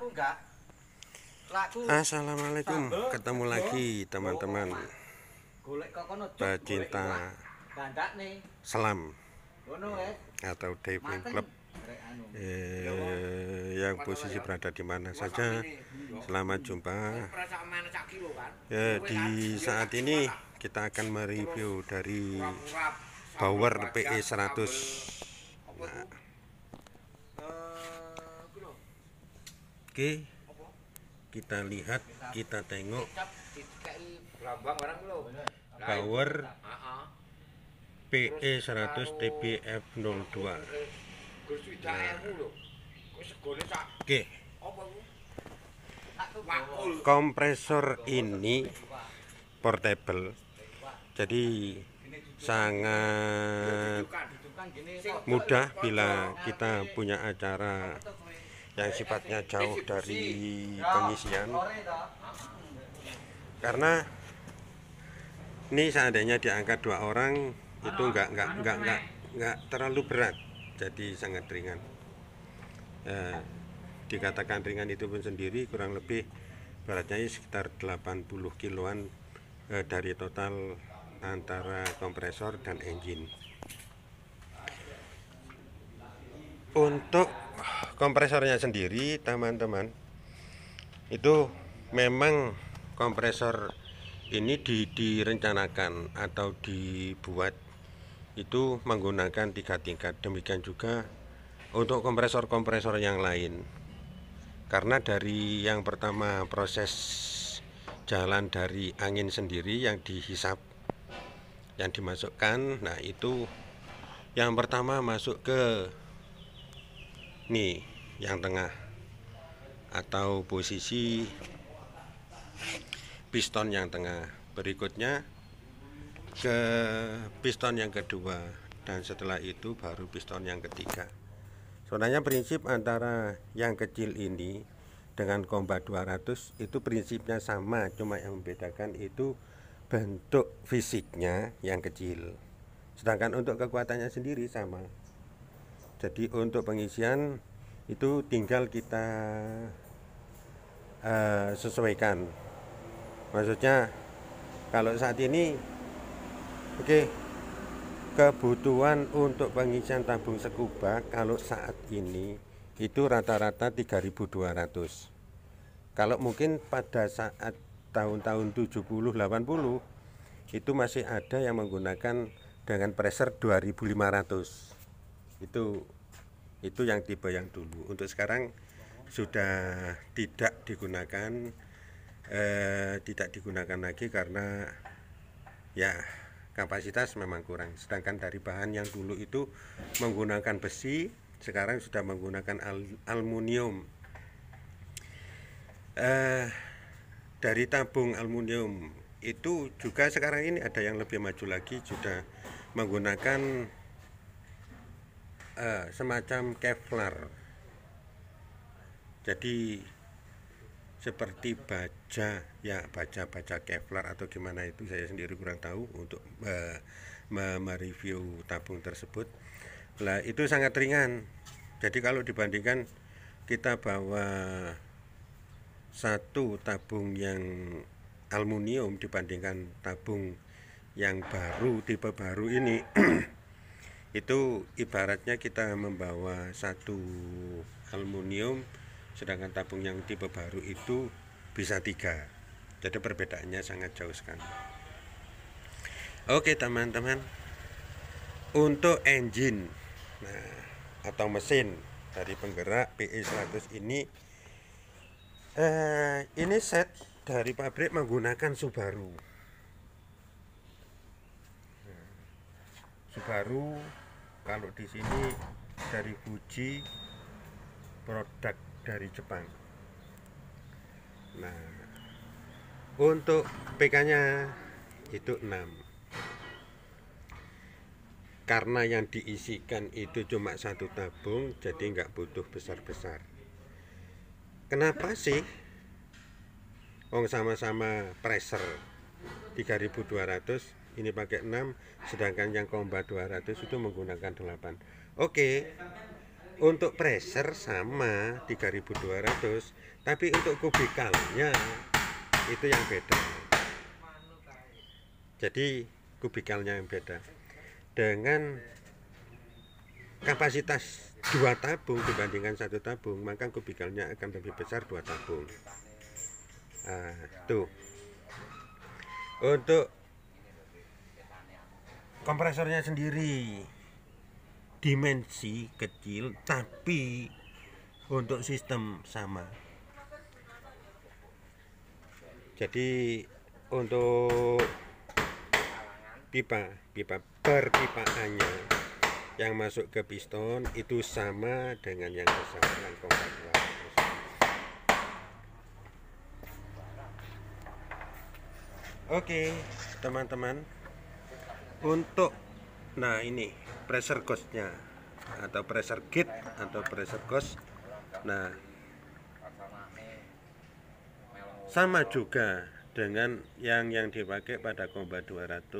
enggak? Laku. Assalamualaikum. Sambel, Ketemu lagi teman-teman. Oh, Pecinta selam eh. atau diving club anu. eh, yang posisi berada di mana saja selamat jumpa kan? Ya di kan? saat ini kita akan mereview dari Bauer PE 100 Oke, kita lihat, kita tengok power PE 100 TPF 02. Oke, kompresor ini portable, jadi sangat mudah bila kita punya acara yang sifatnya jauh dari ya, pengisian karena ini seandainya diangkat dua orang itu enggak enggak enggak anu, enggak anu, anu, nggak terlalu berat jadi sangat ringan eh, dikatakan ringan itu pun sendiri kurang lebih beratnya sekitar 80 kiloan eh, dari total antara kompresor dan engine untuk kompresornya sendiri teman-teman itu memang kompresor ini di, direncanakan atau dibuat itu menggunakan tiga tingkat demikian juga untuk kompresor-kompresor yang lain karena dari yang pertama proses jalan dari angin sendiri yang dihisap yang dimasukkan nah itu yang pertama masuk ke nih yang tengah atau posisi piston yang tengah berikutnya ke piston yang kedua dan setelah itu baru piston yang ketiga sebenarnya prinsip antara yang kecil ini dengan komba 200 itu prinsipnya sama cuma yang membedakan itu bentuk fisiknya yang kecil sedangkan untuk kekuatannya sendiri sama jadi untuk pengisian itu tinggal kita uh, sesuaikan maksudnya kalau saat ini oke okay, kebutuhan untuk pengisian tabung sekuba kalau saat ini itu rata-rata 3200 kalau mungkin pada saat tahun-tahun 70-80 itu masih ada yang menggunakan dengan pressure 2500 itu itu yang tipe yang dulu untuk sekarang sudah tidak digunakan eh, tidak digunakan lagi karena ya kapasitas memang kurang sedangkan dari bahan yang dulu itu menggunakan besi sekarang sudah menggunakan al aluminium eh, dari tabung aluminium itu juga sekarang ini ada yang lebih maju lagi sudah menggunakan uh, semacam Kevlar jadi seperti baja ya baca baca Kevlar atau gimana itu saya sendiri kurang tahu untuk uh, mereview tabung tersebut lah itu sangat ringan jadi kalau dibandingkan kita bawa satu tabung yang aluminium dibandingkan tabung yang baru tipe baru ini itu ibaratnya kita membawa satu aluminium sedangkan tabung yang tipe baru itu bisa tiga jadi perbedaannya sangat jauh sekali oke teman-teman untuk engine nah, atau mesin dari penggerak PE100 ini eh, ini set dari pabrik menggunakan Subaru Subaru kalau di sini dari Fuji produk dari Jepang nah untuk PK nya itu 6 karena yang diisikan itu cuma satu tabung jadi nggak butuh besar-besar kenapa sih Wong sama-sama pressure 3200 ini pakai 6 sedangkan yang komba 200 itu menggunakan 8 oke untuk pressure sama 3200 tapi untuk kubikalnya itu yang beda jadi kubikalnya yang beda dengan kapasitas dua tabung dibandingkan satu tabung maka kubikalnya akan lebih besar dua tabung uh, tuh untuk kompresornya sendiri dimensi kecil tapi untuk sistem sama jadi untuk pipa pipa perpipaannya yang masuk ke piston itu sama dengan yang besar kompresor Oke, okay, teman-teman untuk nah ini pressure ghostnya atau pressure kit atau pressure ghost nah sama juga dengan yang yang dipakai pada Komba 200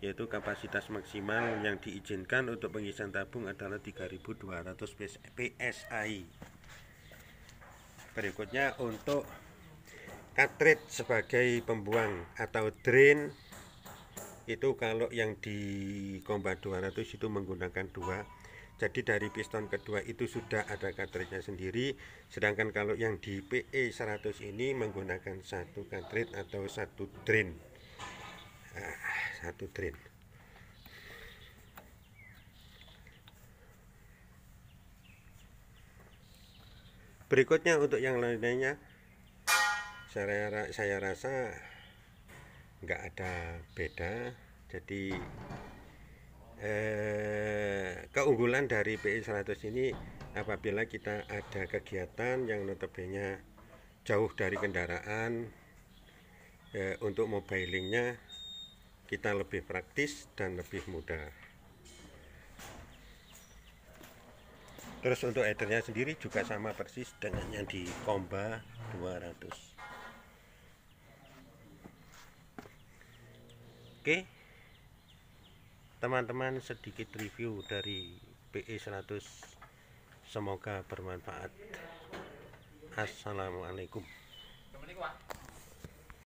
yaitu kapasitas maksimal yang diizinkan untuk pengisian tabung adalah 3200 PSI berikutnya untuk cartridge sebagai pembuang atau drain itu kalau yang di dua 200 itu menggunakan dua jadi dari piston kedua itu sudah ada cartridge-nya sendiri sedangkan kalau yang di PE 100 ini menggunakan satu cartridge atau satu drain nah, satu drain berikutnya untuk yang lainnya saya, saya rasa nggak ada beda jadi eh, keunggulan dari PI 100 ini apabila kita ada kegiatan yang notabene jauh dari kendaraan eh, untuk mobilingnya kita lebih praktis dan lebih mudah terus untuk headernya sendiri juga sama persis dengan yang di Komba 200 Oke teman-teman sedikit review dari PE100 semoga bermanfaat Assalamualaikum